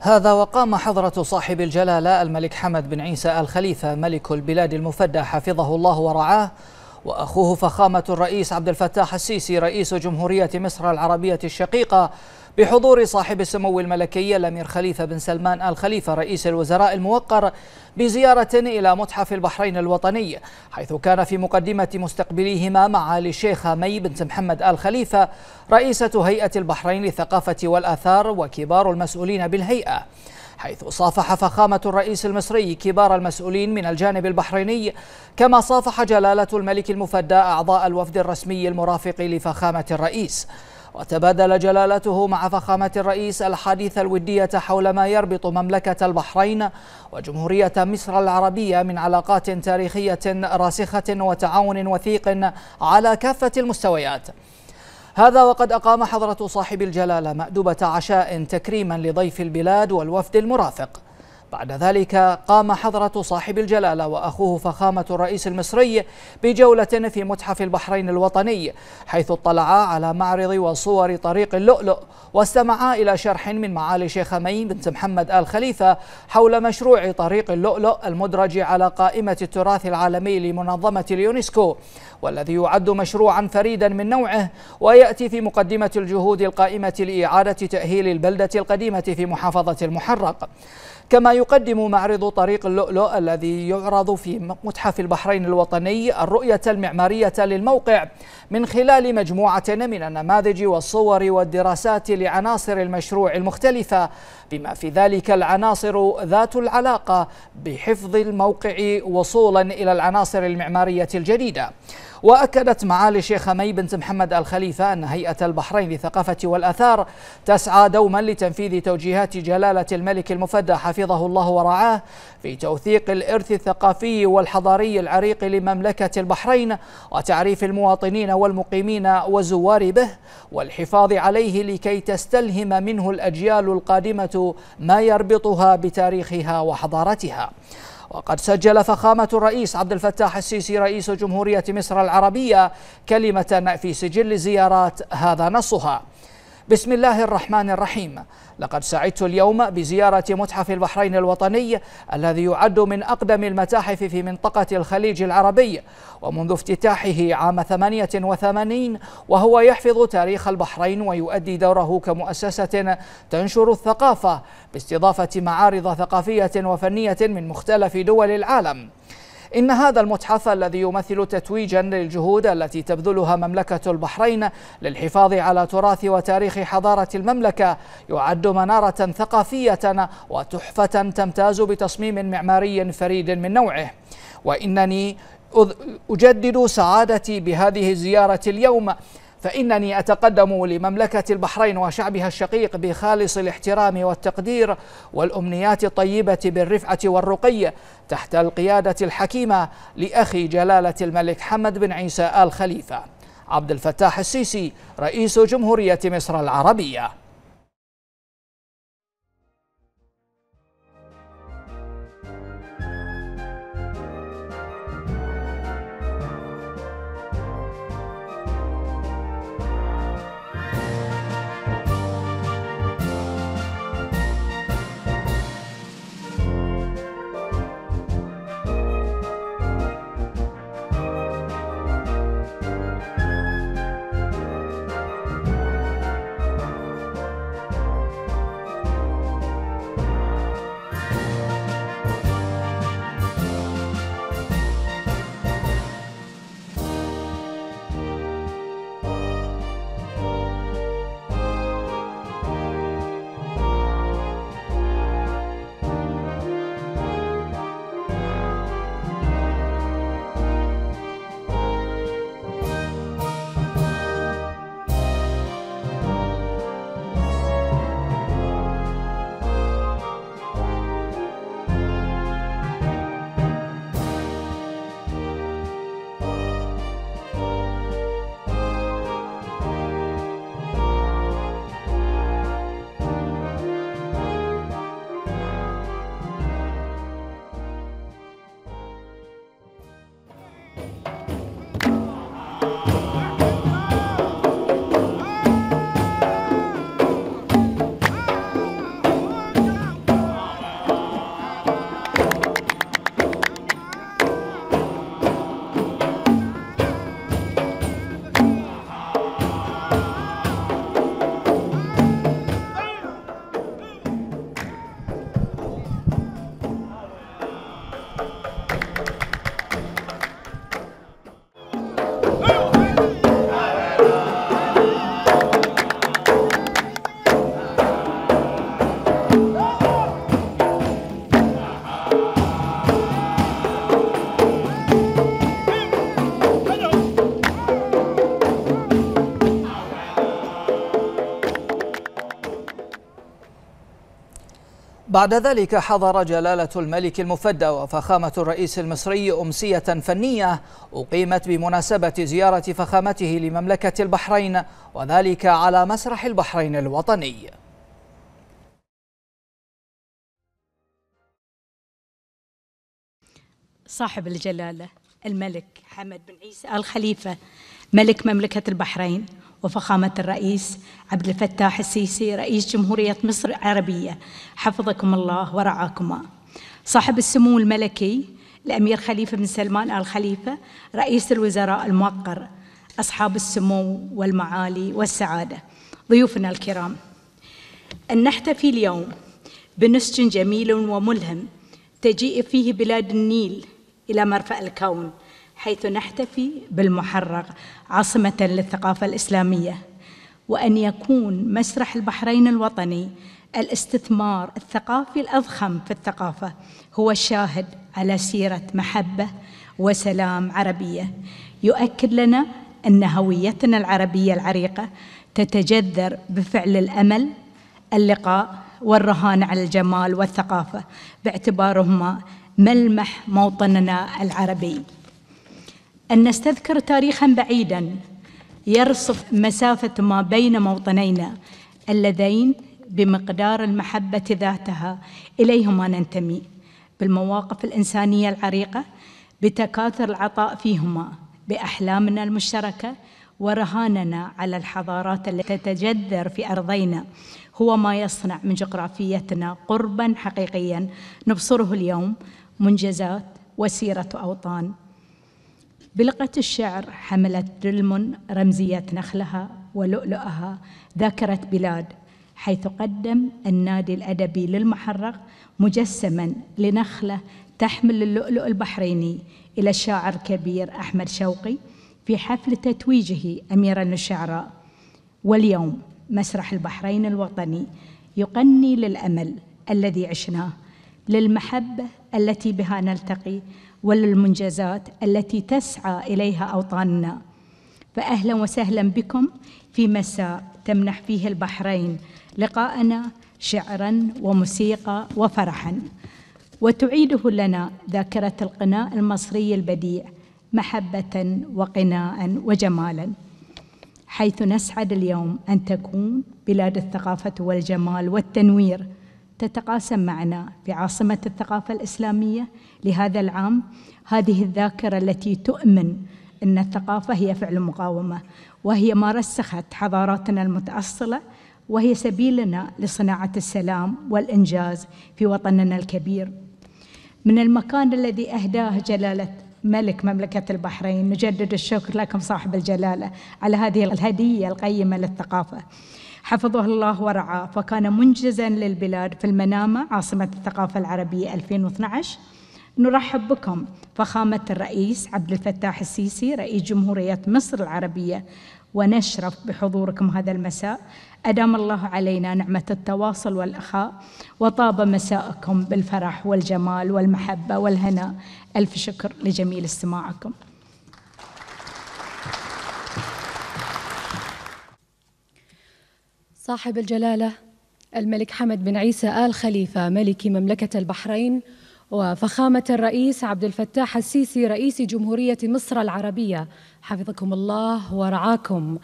هذا وقام حضرة صاحب الجلالة الملك حمد بن عيسى الخليفة ملك البلاد المفدى حفظه الله ورعاه وأخوه فخامة الرئيس عبد الفتاح السيسي رئيس جمهورية مصر العربية الشقيقة بحضور صاحب السمو الملكي الأمير خليفة بن سلمان آل خليفة رئيس الوزراء الموقر بزيارة إلى متحف البحرين الوطني حيث كان في مقدمة مستقبليهما معالي الشيخ مي بنت محمد آل خليفة رئيسة هيئة البحرين للثقافة والآثار وكبار المسؤولين بالهيئة حيث صافح فخامة الرئيس المصري كبار المسؤولين من الجانب البحريني كما صافح جلالة الملك المفدى أعضاء الوفد الرسمي المرافق لفخامة الرئيس وتبادل جلالته مع فخامة الرئيس الحديث الودية حول ما يربط مملكة البحرين وجمهورية مصر العربية من علاقات تاريخية راسخة وتعاون وثيق على كافة المستويات هذا وقد أقام حضرة صاحب الجلالة مأدبة عشاء تكريما لضيف البلاد والوفد المرافق بعد ذلك قام حضرة صاحب الجلالة وأخوه فخامة الرئيس المصري بجولة في متحف البحرين الوطني حيث اطلعا على معرض وصور طريق اللؤلؤ واستمعا إلى شرح من معالي شيخ مين بنت محمد آل خليفة حول مشروع طريق اللؤلؤ المدرج على قائمة التراث العالمي لمنظمة اليونسكو والذي يعد مشروعا فريدا من نوعه ويأتي في مقدمة الجهود القائمة لإعادة تأهيل البلدة القديمة في محافظة المحرق كما يقدم معرض طريق اللؤلؤ الذي يعرض في متحف البحرين الوطني الرؤية المعمارية للموقع من خلال مجموعة من النماذج والصور والدراسات لعناصر المشروع المختلفة بما في ذلك العناصر ذات العلاقة بحفظ الموقع وصولا إلى العناصر المعمارية الجديدة وأكدت معالي الشيخ مي بنت محمد الخليفة أن هيئة البحرين للثقافة والأثار تسعى دوما لتنفيذ توجيهات جلالة الملك المفدى حفظه الله ورعاه في توثيق الإرث الثقافي والحضاري العريق لمملكة البحرين وتعريف المواطنين والمقيمين والزوار به والحفاظ عليه لكي تستلهم منه الأجيال القادمة ما يربطها بتاريخها وحضارتها وقد سجل فخامة الرئيس عبد الفتاح السيسي رئيس جمهورية مصر العربية كلمة في سجل زيارات هذا نصها بسم الله الرحمن الرحيم لقد سعدت اليوم بزيارة متحف البحرين الوطني الذي يعد من أقدم المتاحف في منطقة الخليج العربي ومنذ افتتاحه عام 88 وهو يحفظ تاريخ البحرين ويؤدي دوره كمؤسسة تنشر الثقافة باستضافة معارض ثقافية وفنية من مختلف دول العالم إن هذا المتحف الذي يمثل تتويجا للجهود التي تبذلها مملكة البحرين للحفاظ على تراث وتاريخ حضارة المملكة يعد منارة ثقافية وتحفة تمتاز بتصميم معماري فريد من نوعه وإنني أجدد سعادتي بهذه الزيارة اليوم فإنني أتقدم لمملكة البحرين وشعبها الشقيق بخالص الاحترام والتقدير والأمنيات الطيبة بالرفعة والرقي تحت القيادة الحكيمة لأخي جلالة الملك حمد بن عيسى آل خليفة عبد الفتاح السيسي رئيس جمهورية مصر العربية بعد ذلك حضر جلالة الملك المفدى وفخامة الرئيس المصري أمسية فنية أقيمت بمناسبة زيارة فخامته لمملكة البحرين وذلك على مسرح البحرين الوطني صاحب الجلالة الملك حمد بن عيسى آل خليفة ملك مملكة البحرين وفخامة الرئيس عبد الفتاح السيسي رئيس جمهورية مصر العربية حفظكم الله ورعاكما صاحب السمو الملكي الأمير خليفة بن سلمان آل خليفة رئيس الوزراء الموقر أصحاب السمو والمعالي والسعادة ضيوفنا الكرام أن نحتفي اليوم بنسج جميل وملهم تجيء فيه بلاد النيل إلى مرفأ الكون حيث نحتفي بالمحرق عاصمة للثقافة الإسلامية وأن يكون مسرح البحرين الوطني الاستثمار الثقافي الأضخم في الثقافة هو الشاهد على سيرة محبة وسلام عربية يؤكد لنا أن هويتنا العربية العريقة تتجذر بفعل الأمل اللقاء والرهان على الجمال والثقافة باعتبارهما ملمح موطننا العربي أن نستذكر تاريخا بعيدا يرصف مسافة ما بين موطنينا اللذين بمقدار المحبة ذاتها إليهما ننتمي بالمواقف الإنسانية العريقة بتكاثر العطاء فيهما بأحلامنا المشتركة ورهاننا على الحضارات التي تتجذر في أرضينا هو ما يصنع من جغرافيتنا قربا حقيقيا نبصره اليوم منجزات وسيرة أوطان بلغة الشعر حملت دلم رمزية نخلها ولؤلؤها ذاكرة بلاد حيث قدم النادي الأدبي للمحرق مجسما لنخلة تحمل اللؤلؤ البحريني إلى الشاعر الكبير أحمد شوقي في حفل تتويجه أميرا الشعراء واليوم مسرح البحرين الوطني يقني للأمل الذي عشناه للمحبة التي بها نلتقي وللمنجزات التي تسعى إليها أوطاننا فأهلا وسهلا بكم في مساء تمنح فيه البحرين لقاءنا شعرا وموسيقى وفرحا وتعيده لنا ذاكرة القناء المصري البديع محبة وقناء وجمالا حيث نسعد اليوم أن تكون بلاد الثقافة والجمال والتنوير تتقاسم معنا في عاصمة الثقافة الإسلامية لهذا العام هذه الذاكرة التي تؤمن أن الثقافة هي فعل مقاومة وهي ما رسخت حضاراتنا المتأصلة وهي سبيلنا لصناعة السلام والإنجاز في وطننا الكبير من المكان الذي أهداه جلالة ملك مملكة البحرين نجدد الشكر لكم صاحب الجلالة على هذه الهدية القيمة للثقافة حفظه الله ورعاه فكان منجزا للبلاد في المنامة عاصمة الثقافة العربية 2012 نرحب بكم فخامة الرئيس عبد الفتاح السيسي رئيس جمهورية مصر العربية ونشرف بحضوركم هذا المساء أدام الله علينا نعمة التواصل والأخاء وطاب مساءكم بالفرح والجمال والمحبة والهناء ألف شكر لجميل استماعكم صاحب الجلاله الملك حمد بن عيسى ال خليفه ملك مملكه البحرين وفخامة الرئيس عبد الفتاح السيسي رئيس جمهورية مصر العربية حفظكم الله ورعاكم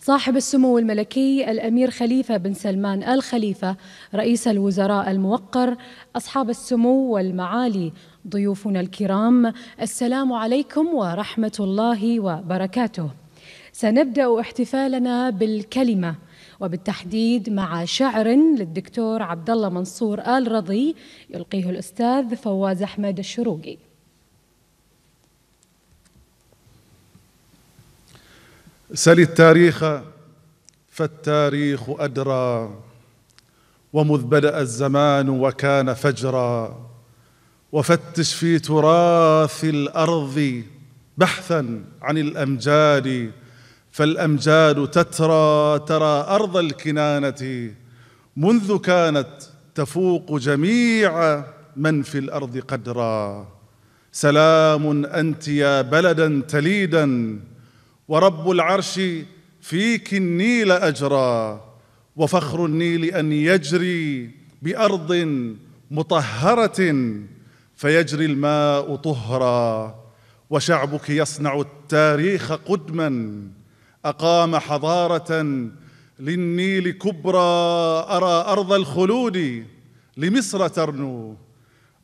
صاحب السمو الملكي الأمير خليفة بن سلمان آل خليفة رئيس الوزراء الموقر أصحاب السمو والمعالي ضيوفنا الكرام السلام عليكم ورحمة الله وبركاته سنبدأ احتفالنا بالكلمة وبالتحديد مع شعر للدكتور عبد الله منصور آل رضي يلقيه الأستاذ فواز أحمد الشروقي سل التاريخ فالتاريخ أدرى ومذ بدأ الزمان وكان فجرا وفتش في تراث الأرض بحثا عن الأمجاد فالامجاد تترى ترى ارض الكنانه منذ كانت تفوق جميع من في الارض قدرا سلام انت يا بلدا تليدا ورب العرش فيك النيل اجرا وفخر النيل ان يجري بارض مطهره فيجري الماء طهرا وشعبك يصنع التاريخ قدما اقام حضاره للنيل كبرى ارى ارض الخلود لمصر ترنو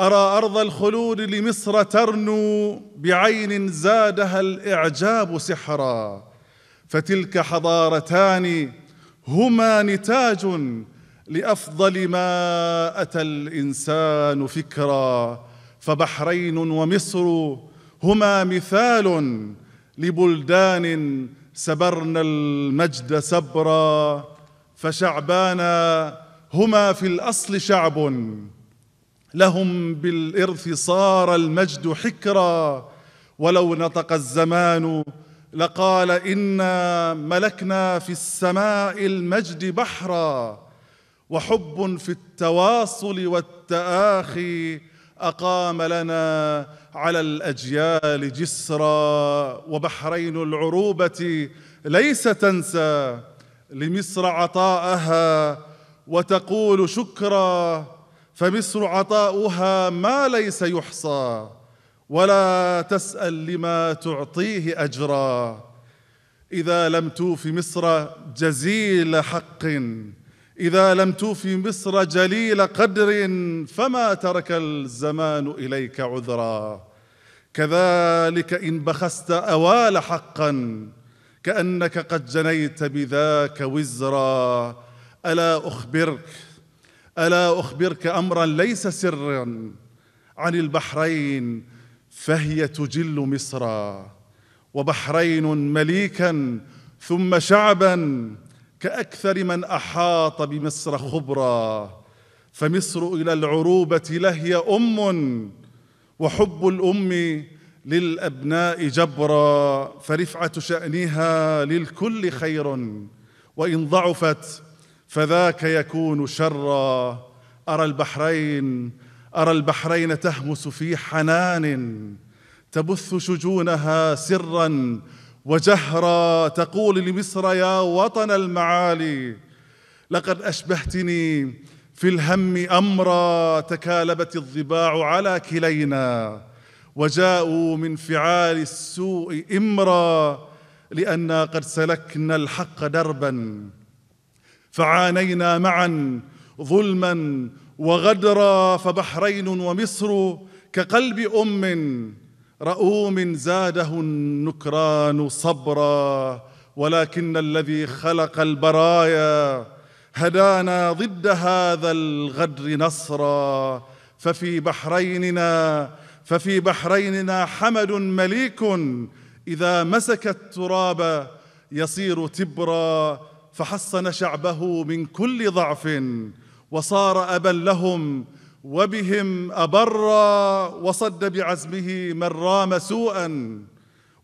ارى ارض الخلود لمصر ترنو بعين زادها الاعجاب سحرا فتلك حضارتان هما نتاج لافضل ما اتى الانسان فكرا فبحرين ومصر هما مثال لبلدان سبرنا المجد سبرا فشعبانا هما في الاصل شعب لهم بالارث صار المجد حكرا ولو نطق الزمان لقال انا ملكنا في السماء المجد بحرا وحب في التواصل والتاخي اقام لنا على الاجيال جسرا وبحرين العروبه ليس تنسى لمصر عطاءها وتقول شكرا فمصر عطاؤها ما ليس يحصى ولا تسال لما تعطيه اجرا اذا لم توف مصر جزيل حق إذا لم توفي مصر جليل قدر فما ترك الزمان إليك عذرا كذلك إن بخست أوال حقا كأنك قد جنيت بذاك وزرا ألا أخبرك ألا أخبرك أمرا ليس سرا عن البحرين فهي تجل مصرا وبحرين مليكا ثم شعبا كأكثر من أحاط بمصر خبرا فمصر إلى العروبة لهي أم وحب الأم للأبناء جبرا فرفعة شأنها للكل خير وإن ضعفت فذاك يكون شرا أرى البحرين أرى البحرين تهمس في حنان تبث شجونها سرا وجهرا تقول لمصر يا وطن المعالي لقد أشبهتني في الهم أمرا تكالبت الضباع على كلينا وجاءوا من فعال السوء إمرا لأنا قد سلكنا الحق دربا فعانينا معا ظلما وغدرا فبحرين ومصر كقلب أم رؤوم زاده النكران صبرا ولكن الذي خلق البرايا هدانا ضد هذا الغدر نصرا ففي بحريننا ففي بحريننا حمد مليك اذا مسك التراب يصير تبرا فحصن شعبه من كل ضعف وصار ابا لهم وبهم أبر وصد بعزمه من رام سوءا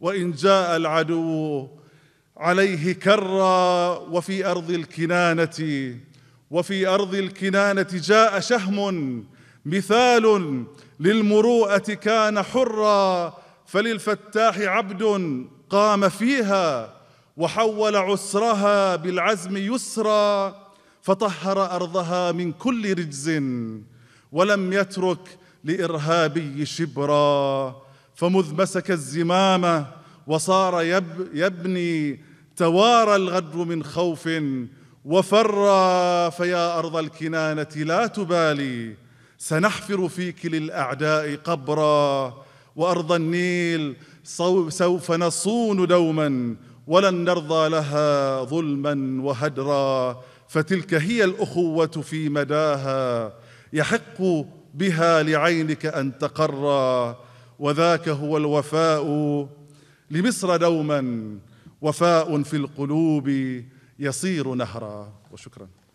وإن جاء العدو عليه كرا وفي أرض الكنانة وفي أرض الكنانة جاء شهم مثال للمروءة كان حرا فللفتاح عبد قام فيها وحول عسرها بالعزم يسرا فطهر أرضها من كل رجز ولم يترك لإرهابي شبرا فمذ مسك الزمام وصار يب يبني توارى الغدر من خوف وفر فيا أرض الكنانة لا تبالي سنحفر فيك للأعداء قبرا وأرض النيل سوف نصون دوما ولن نرضى لها ظلما وهدرا فتلك هي الأخوة في مداها يحق بها لعينك ان تقر وذاك هو الوفاء لمصر دوما وفاء في القلوب يصير نهرا وشكرا